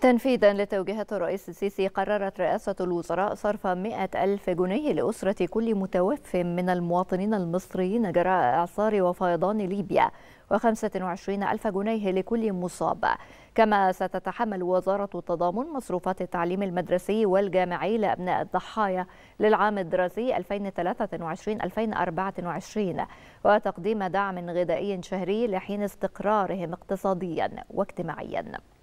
تنفيذا لتوجيهات الرئيس السيسي قررت رئاسة الوزراء صرف 100 ألف جنيه لأسرة كل متوفى من المواطنين المصريين جراء إعصار وفيضان ليبيا و25 ألف جنيه لكل مصاب كما ستتحمل وزارة التضامن مصروفات التعليم المدرسي والجامعي لأبناء الضحايا للعام الدراسي 2023-2024 وتقديم دعم غذائي شهري لحين استقرارهم اقتصاديا واجتماعيا